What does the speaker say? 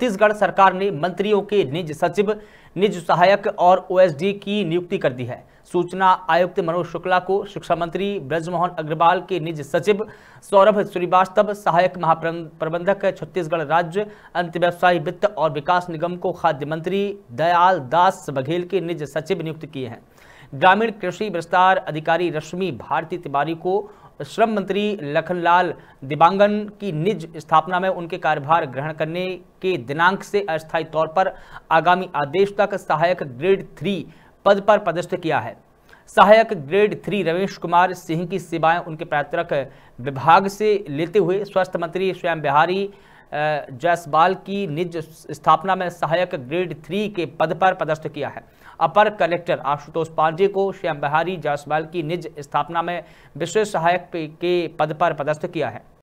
छत्तीसगढ़ सरकार ने मंत्रियों के निज सचिव निज सहायक और ओएसडी की नियुक्ति कर दी है सूचना आयुक्त मनोज शुक्ला को शिक्षा मंत्री ब्रजमोहन अग्रवाल के निज सचिव सौरभ श्रीवास्तव सहायक महाप्रबंधक छत्तीसगढ़ राज्य अंत व्यवसायी वित्त और विकास निगम को खाद्य मंत्री दयाल दास बघेल के निज सचिव नियुक्त किए हैं ग्रामीण कृषि विस्तार अधिकारी रश्मि भारती तिवारी को श्रम मंत्री लखनलाल दिबांगन की निज स्थापना में उनके कार्यभार ग्रहण करने के दिनांक से अस्थायी तौर पर आगामी आदेश तक सहायक ग्रेड थ्री पद पर पदस्थ किया है सहायक ग्रेड थ्री रमेश कुमार सिंह की सेवाएं उनके पैतृक विभाग से लेते हुए स्वास्थ्य मंत्री स्वयं बिहारी जायसवाल की निज स्थापना में सहायक ग्रेड थ्री के पद पर पदस्थ किया है अपर कलेक्टर आशुतोष पांडे को श्याम बिहारी जायसवाल की निज स्थापना में विशेष सहायक के पद पर पदस्थ किया है